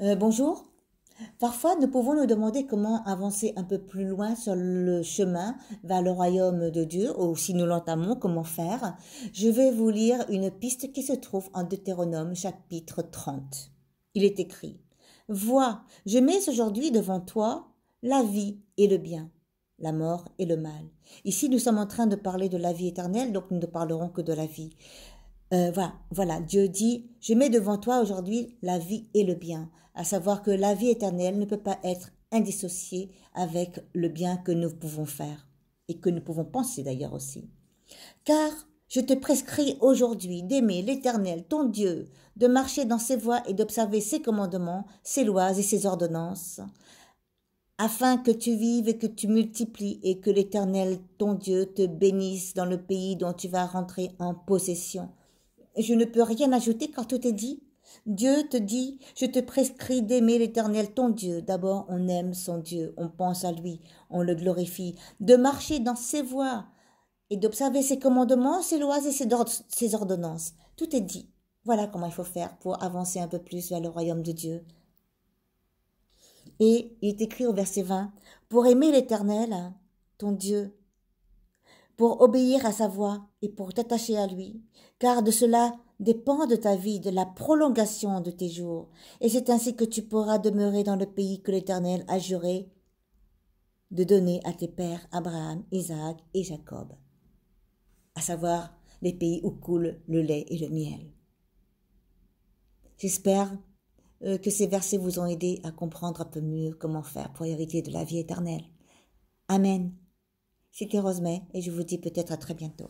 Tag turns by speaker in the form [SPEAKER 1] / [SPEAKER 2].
[SPEAKER 1] Euh, bonjour. Parfois, nous pouvons nous demander comment avancer un peu plus loin sur le chemin vers le royaume de Dieu, ou si nous l'entamons, comment faire. Je vais vous lire une piste qui se trouve en Deutéronome chapitre 30. Il est écrit Vois, je mets aujourd'hui devant toi la vie et le bien, la mort et le mal. Ici, nous sommes en train de parler de la vie éternelle, donc nous ne parlerons que de la vie. Euh, voilà, voilà, Dieu dit, je mets devant toi aujourd'hui la vie et le bien, à savoir que la vie éternelle ne peut pas être indissociée avec le bien que nous pouvons faire, et que nous pouvons penser d'ailleurs aussi. Car je te prescris aujourd'hui d'aimer l'Éternel, ton Dieu, de marcher dans ses voies et d'observer ses commandements, ses lois et ses ordonnances, afin que tu vives et que tu multiplies et que l'Éternel, ton Dieu, te bénisse dans le pays dont tu vas rentrer en possession, je ne peux rien ajouter quand tout est dit. Dieu te dit, je te prescris d'aimer l'Éternel ton Dieu. D'abord, on aime son Dieu, on pense à lui, on le glorifie, de marcher dans ses voies et d'observer ses commandements, ses lois et ses, ses ordonnances. Tout est dit. Voilà comment il faut faire pour avancer un peu plus vers le royaume de Dieu. Et il est écrit au verset 20, pour aimer l'Éternel, hein, ton Dieu, pour obéir à sa voix et pour t'attacher à lui, car de cela dépend de ta vie, de la prolongation de tes jours, et c'est ainsi que tu pourras demeurer dans le pays que l'Éternel a juré de donner à tes pères Abraham, Isaac et Jacob, à savoir les pays où coule le lait et le miel. J'espère euh, que ces versets vous ont aidé à comprendre un peu mieux comment faire pour hériter de la vie éternelle. Amen. C'était Rosemet et je vous dis peut-être à très bientôt.